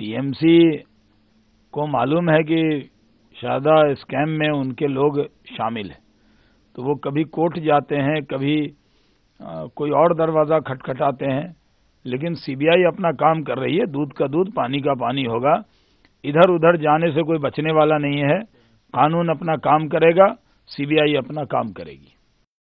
TMC को मालूम है कि शादा स्कैम में उनके लोग शामिल हैं तो वो कभी कोर्ट जाते हैं कभी कोई और दरवाज़ा खटखटाते हैं लेकिन सीबीआई अपना काम कर रही है दूध का दूध पानी का पानी होगा इधर उधर जाने से कोई बचने वाला नहीं है कानून अपना काम करेगा सीबीआई अपना काम करेगी